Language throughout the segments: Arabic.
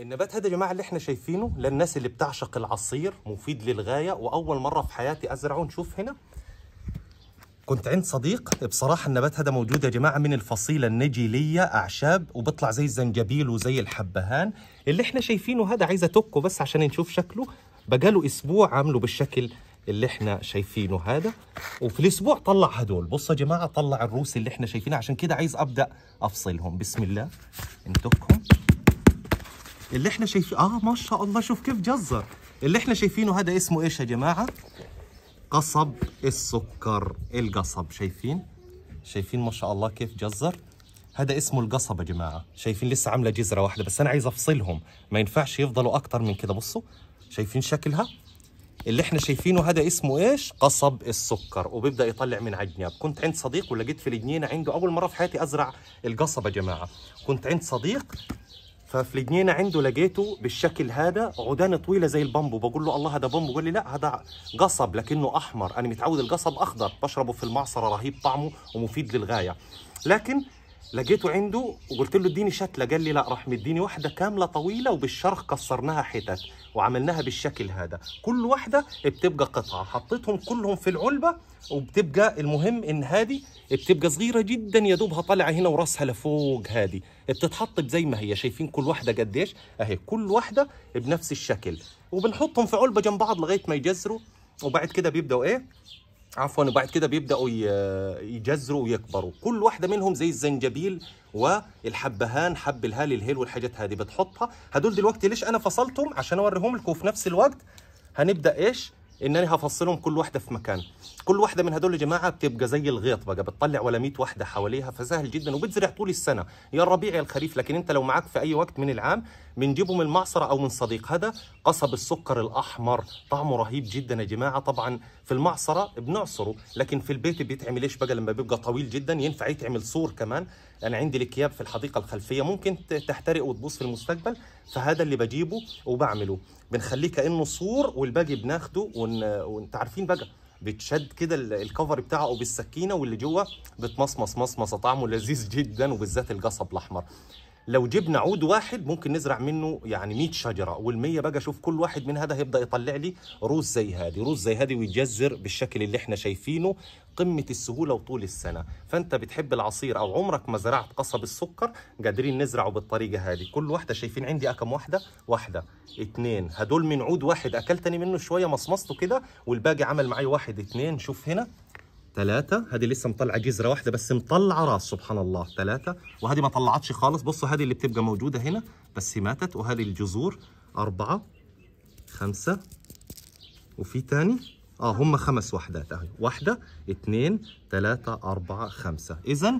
النبات هذا يا جماعه اللي احنا شايفينه للناس اللي بتعشق العصير مفيد للغايه واول مره في حياتي ازرعه نشوف هنا كنت عند صديق بصراحه النبات هذا موجود يا جماعه من الفصيله النجيليه اعشاب وبيطلع زي الزنجبيل وزي الحبهان اللي احنا شايفينه هذا عايز اتكه بس عشان نشوف شكله بقاله اسبوع عامله بالشكل اللي احنا شايفينه هذا وفي الاسبوع طلع هدول بصوا يا جماعه طلع الروس اللي احنا شايفينه عشان كده عايز ابدا افصلهم بسم الله نتكهم اللي احنا شايفينه اه ما شاء الله شوف كيف جزر اللي احنا شايفينه هذا اسمه ايش يا جماعه قصب السكر إيه القصب شايفين شايفين ما شاء الله كيف جزر هذا اسمه القصب يا جماعه شايفين لسه عامله جزره واحده بس انا عايز افصلهم ما ينفعش يفضلوا اكتر من كده بصوا شايفين شكلها اللي احنا شايفينه هذا اسمه ايش قصب السكر وبيبدا يطلع من على كنت عند صديق ولقيت في الجنينه عنده اول مره في حياتي ازرع القصب يا جماعه كنت عند صديق ففي الجنينه عنده لقيته بالشكل هذا عودان طويله زي البامبو بقول له الله هذا بامبو قال لي لا هذا قصب لكنه احمر انا متعود القصب اخضر بشربه في المعصره رهيب طعمه ومفيد للغايه لكن لقيته عنده وقلت له اديني شتله قال لي لا راح مديني واحده كامله طويله وبالشرخ كسرناها حتت وعملناها بالشكل هذا كل واحده بتبقى قطعه حطيتهم كلهم في العلبه وبتبقى المهم ان هذه بتبقى صغيره جدا يا دوبها طالعه هنا وراسها لفوق هذه بتتحط زي ما هي شايفين كل واحده قديش اهي كل واحده بنفس الشكل وبنحطهم في علبه جنب بعض لغايه ما يجزروا وبعد كده بيبداوا ايه عفوا وبعد كده بيبداوا يجزروا ويكبروا كل واحده منهم زي الزنجبيل والحبهان حب الهال الهيل والحاجات هذه بتحطها هدول دلوقتي ليش انا فصلتهم عشان اوريهم لكم في نفس الوقت هنبدا ايش ان انا هفصلهم كل واحده في مكان كل واحده من هدول يا جماعه بتبقى زي الغيط بقى بتطلع ولا 100 واحده حواليها فسهل جدا وبتزرع طول السنه يا الربيع يا الخريف لكن انت لو معاك في اي وقت من العام بنجيبه من المعصره او من صديق هذا قصب السكر الاحمر طعمه رهيب جدا يا جماعه طبعا في المعصره بنعصره لكن في البيت بيتعمل ايش بقى لما بيبقى طويل جدا ينفع يتعمل سور كمان انا عندي الكياب في الحديقه الخلفيه ممكن تحترق وتبوظ في المستقبل فهذا اللي بجيبه وبعمله بنخليه كانه سور والباقي بناخده وانت عارفين بقى بتشد كده الكفر بتاعه بالسكينه واللي جوه بتمصمص مصمصه طعمه لذيذ جدا وبالذات القصب الاحمر لو جبنا عود واحد ممكن نزرع منه يعني 100 شجره وال100 بقى شوف كل واحد من هذا هيبدا يطلع لي روز زي هذه روز زي هذه ويتجذر بالشكل اللي احنا شايفينه قمه السهوله وطول السنه فانت بتحب العصير او عمرك ما زرعت قصب السكر قادرين نزرعه بالطريقه هذه كل واحده شايفين عندي كم واحده واحده اثنين هدول من عود واحد اكلتني منه شويه مصمصته كده والباقي عمل معي واحد اثنين شوف هنا ثلاثة هذه لسه مطلعة جزرة واحدة بس مطلعة راس سبحان الله ثلاثة وهذه ما طلعتش خالص بصوا هذه اللي بتبقى موجودة هنا بس ماتت وهذه الجذور أربعة خمسة وفي تاني اه هم خمس وحدات اهي واحدة اثنين ثلاثة أربعة خمسة إذا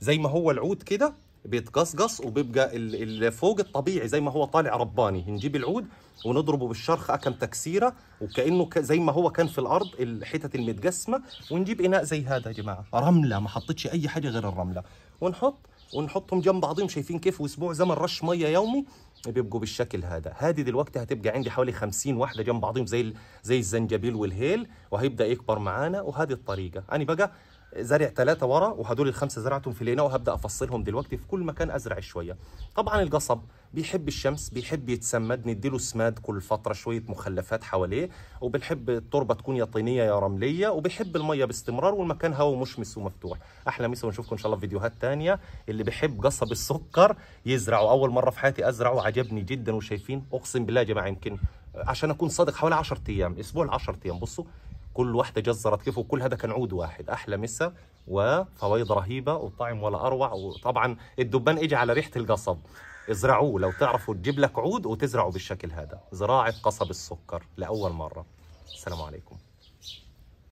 زي ما هو العود كده بيتقصقص وبيبقى اللي فوق الطبيعي زي ما هو طالع رباني نجيب العود ونضربه بالشرخ أكم تكسيرة وكأنه زي ما هو كان في الأرض الحتت المتقسمة ونجيب إناء زي هذا يا جماعة رملة ما حطيتش أي حاجة غير الرملة ونحط ونحطهم جنب بعضهم شايفين كيف واسبوع زمن رش ميه يومي بيبقوا بالشكل هذا هذه دلوقتي هتبقى عندي حوالي 50 واحده جنب بعضهم زي زي الزنجبيل والهيل وهيبدا يكبر معانا وهذه الطريقه انا يعني بقى زارع ثلاثة ورا وهدول الخمسة زرعتهم في لينا وهبدأ أفصلهم دلوقتي في كل مكان أزرع شوية طبعا القصب بيحب الشمس بيحب يتسمد نديله سماد كل فترة شوية مخلفات حواليه وبنحب التربة تكون يا طينية يا رملية وبيحب المية باستمرار والمكان هواء مشمس ومفتوح أحلى مسا ونشوفكم إن شاء الله في فيديوهات تانية اللي بيحب قصب السكر يزرعه أول مرة في حياتي أزرعه عجبني جدا وشايفين أقسم بالله يا جماعة يمكن عشان أكون صادق حوالي 10 أيام أسبوع ل 10 أيام بصوا كل واحده جزرت كيف وكل هذا كان عود واحد احلى مسا وفوايد رهيبه وطعم ولا اروع وطبعا الدبان اجى على ريحه القصب ازرعوه لو تعرفوا تجيب لك عود وتزرعه بالشكل هذا زراعه قصب السكر لاول مره السلام عليكم